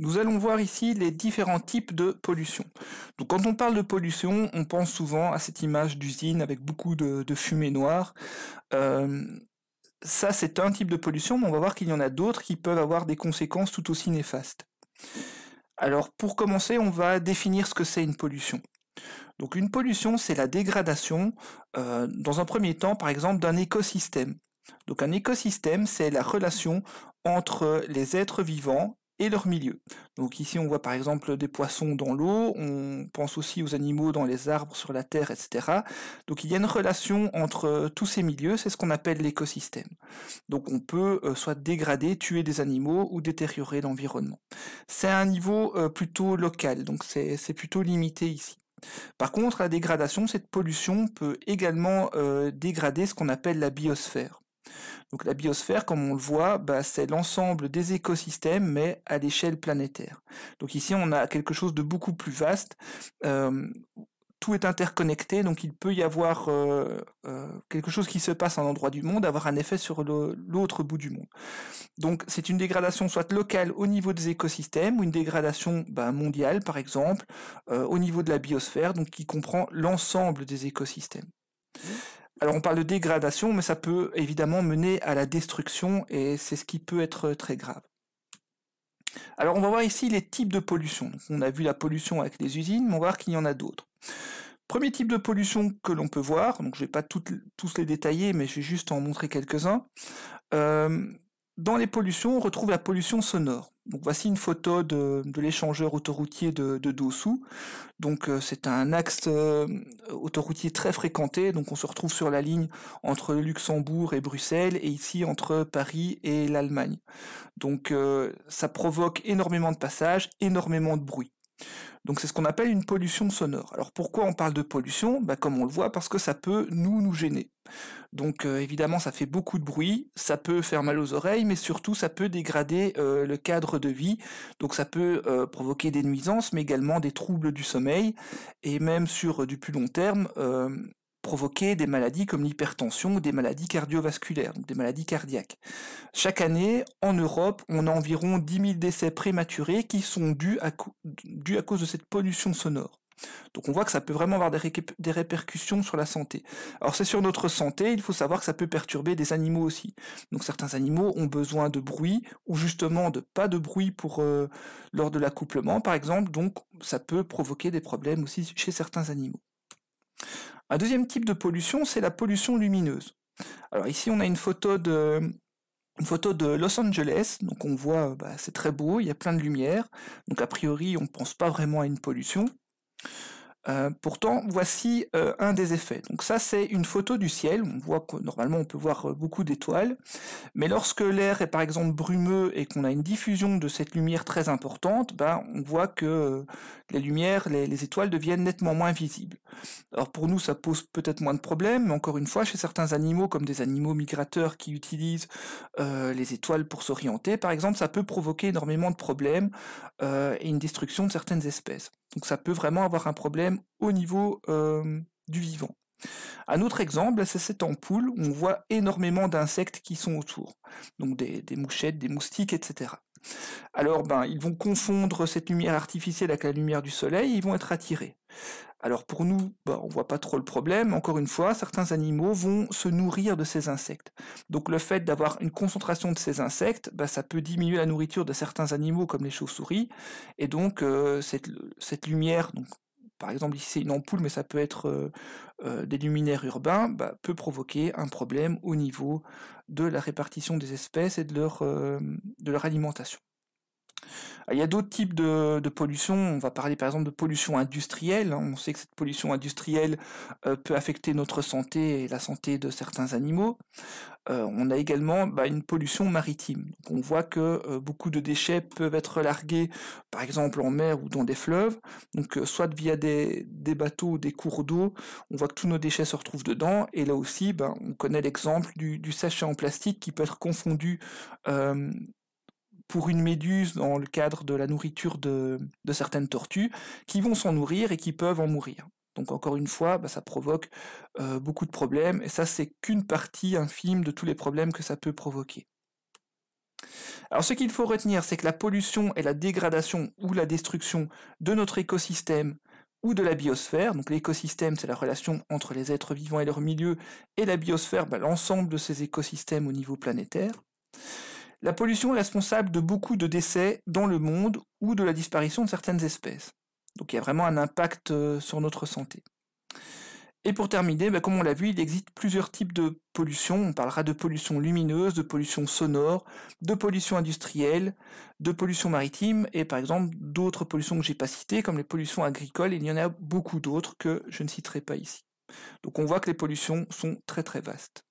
Nous allons voir ici les différents types de pollution. Donc quand on parle de pollution, on pense souvent à cette image d'usine avec beaucoup de, fumée noire. Euh, ça, c'est un type de pollution, mais on va voir qu'il y en a d'autres qui peuvent avoir des conséquences tout aussi néfastes. Alors pour commencer, on va définir ce que c'est une pollution. Donc une pollution, c'est la dégradation, euh, dans un premier temps, par exemple, d'un écosystème. Donc un écosystème, c'est la relation entre les êtres vivants et leur milieu. Donc ici on voit par exemple des poissons dans l'eau, on pense aussi aux animaux dans les arbres, sur la terre, etc. Donc il y a une relation entre euh, tous ces milieux, c'est ce qu'on appelle l'écosystème. Donc on peut euh, soit dégrader, tuer des animaux ou détériorer l'environnement. C'est un niveau euh, plutôt local, donc c'est plutôt limité ici. Par contre, la dégradation, cette pollution peut également dégrader ce qu'on appelle la biosphère la biosphère, comme on le voit, bah, c'est l'ensemble des écosystèmes, mais à l'échelle planétaire. Donc ici, on a quelque chose de beaucoup plus vaste. Euh, tout est interconnecté, donc il peut y avoir euh, euh, quelque chose qui se passe à un endroit du monde, avoir un effet sur l'autre bout du monde. Donc c'est une dégradation soit locale au niveau des écosystèmes, ou une dégradation bah, mondiale par exemple, au niveau de la biosphère, donc qui comprend l'ensemble des écosystèmes. Mmh. Alors on parle de dégradation, mais ça peut évidemment mener à la destruction et c'est ce qui peut être euh, très grave. Alors on va voir ici les types de pollution. on a vu la pollution avec les usines, mais on va voir qu'il y en a d'autres. Premier type de pollution que l'on peut voir, donc je ne vais pas tous les détailler, mais je vais juste en montrer quelques-uns. Euh, dans les pollutions, on retrouve la pollution sonore. Donc voici une photo de, l'échangeur autoroutier de, de Dossou. Donc euh, c'est un axe euh, autoroutier très fréquenté. Donc on se retrouve sur la ligne entre Luxembourg et Bruxelles et ici entre Paris et l'Allemagne. Donc euh, ça provoque énormément de passages, énormément de bruit. Donc c'est ce qu'on appelle une pollution sonore. Alors pourquoi on parle de pollution bah, Comme on le voit, parce que ça peut nous nous gêner. Donc euh, évidemment ça fait beaucoup de bruit, ça peut faire mal aux oreilles, mais surtout ça peut dégrader euh, le cadre de vie. Donc ça peut euh, provoquer des nuisances, mais également des troubles du sommeil. Et même sur du plus long terme, provoquer des maladies comme l'hypertension ou des maladies cardiovasculaires, donc des maladies cardiaques. Chaque année, en Europe, on a environ 10 000 décès prématurés qui sont dus à, cause de cette pollution sonore. Donc on voit que ça peut vraiment avoir des, répercussions sur la santé. Alors c'est sur notre santé, il faut savoir que ça peut perturber des animaux aussi. Donc certains animaux ont besoin de bruit ou justement de pas de bruit pour euh, lors de l'accouplement par exemple, donc ça peut provoquer des problèmes aussi chez certains animaux. Un deuxième type de pollution, c'est la pollution lumineuse. Alors ici, on a une photo de, Los Angeles, donc on voit, bah, c'est très beau, il y a plein de lumière, donc a priori on ne pense pas vraiment à une pollution. Euh, pourtant, voici euh, un des effets. Donc ça, c'est une photo du ciel. On voit que normalement, on peut voir euh, beaucoup d'étoiles. Mais lorsque l'air est par exemple brumeux et qu'on a une diffusion de cette lumière très importante, ben, on voit que les lumières, les, étoiles deviennent nettement moins visibles. Alors pour nous, ça pose peut-être moins de problèmes, mais encore une fois, chez certains animaux, comme des animaux migrateurs qui utilisent les étoiles pour s'orienter, par exemple, ça peut provoquer énormément de problèmes et une destruction de certaines espèces. Donc ça peut vraiment avoir un problème au niveau euh, du vivant. Un autre exemple, c'est cette ampoule où on voit énormément d'insectes qui sont autour, donc des, mouchettes, des moustiques, etc. Alors ben, ils vont confondre cette lumière artificielle avec la lumière du soleil, et ils vont être attirés. Alors pour nous, on bah, on voit pas trop le problème. Encore une fois, certains animaux vont se nourrir de ces insectes. Donc le fait d'avoir une concentration de ces insectes, bah, ça peut diminuer la nourriture de certains animaux comme les chauves-souris. Et donc euh, cette, lumière, par exemple ici c'est une ampoule, mais ça peut être euh, euh, des luminaires urbains, bah, peut provoquer un problème au niveau de la répartition des espèces et de leur alimentation. Il y a d'autres types de, pollution. On va parler par exemple de pollution industrielle. Hein. On sait que cette pollution industrielle euh, peut affecter notre santé et la santé de certains animaux. Euh, on a également bah, une pollution maritime. on voit que euh, beaucoup de déchets peuvent être largués, par exemple en mer ou dans des fleuves. Donc soit via des, des bateaux, des cours d'eau, on voit que tous nos déchets se retrouvent dedans. Et là aussi, bah, on connaît l'exemple du, sachet en plastique qui peut être confondu pour une méduse dans le cadre de la nourriture de, certaines tortues, qui vont s'en nourrir et qui peuvent en mourir. Donc encore une fois, bah, ça provoque euh, beaucoup de problèmes, et ça c'est qu'une partie infime de tous les problèmes que ça peut provoquer. Alors ce qu'il faut retenir, c'est que la pollution et la dégradation ou la destruction de notre écosystème ou de la biosphère, donc l'écosystème c'est la relation entre les êtres vivants et leur milieu, et la biosphère, bah, l'ensemble de ces écosystèmes au niveau planétaire, la pollution est responsable de beaucoup de décès dans le monde ou de la disparition de certaines espèces. Donc il y a vraiment un impact euh, sur notre santé. Et pour terminer, bah, comme on l'a vu, il existe plusieurs types de pollution. On parlera de pollution lumineuse, de pollution sonore, de pollution industrielle, de pollution maritime et par exemple d'autres pollutions que j'ai pas citées comme les pollutions agricoles. il y en a beaucoup d'autres que je ne citerai pas ici. Donc on voit que les pollutions sont très très vastes.